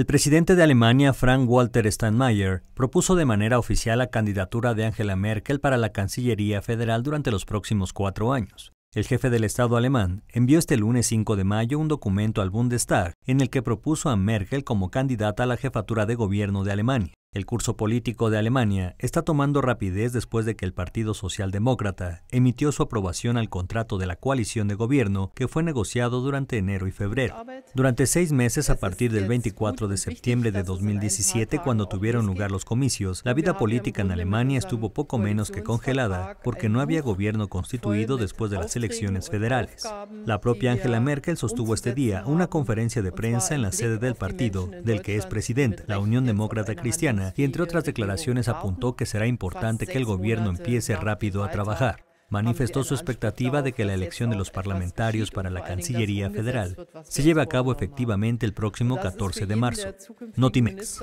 El presidente de Alemania, Frank-Walter Steinmeier, propuso de manera oficial la candidatura de Angela Merkel para la Cancillería Federal durante los próximos cuatro años. El jefe del Estado alemán envió este lunes 5 de mayo un documento al Bundestag en el que propuso a Merkel como candidata a la jefatura de gobierno de Alemania. El curso político de Alemania está tomando rapidez después de que el Partido Socialdemócrata emitió su aprobación al contrato de la coalición de gobierno que fue negociado durante enero y febrero. Durante seis meses a partir del 24 de septiembre de 2017, cuando tuvieron lugar los comicios, la vida política en Alemania estuvo poco menos que congelada porque no había gobierno constituido después de las elecciones federales. La propia Angela Merkel sostuvo este día una conferencia de prensa en la sede del partido del que es presidente, la Unión Demócrata Cristiana y entre otras declaraciones apuntó que será importante que el gobierno empiece rápido a trabajar manifestó su expectativa de que la elección de los parlamentarios para la Cancillería Federal se lleve a cabo efectivamente el próximo 14 de marzo. Notimex.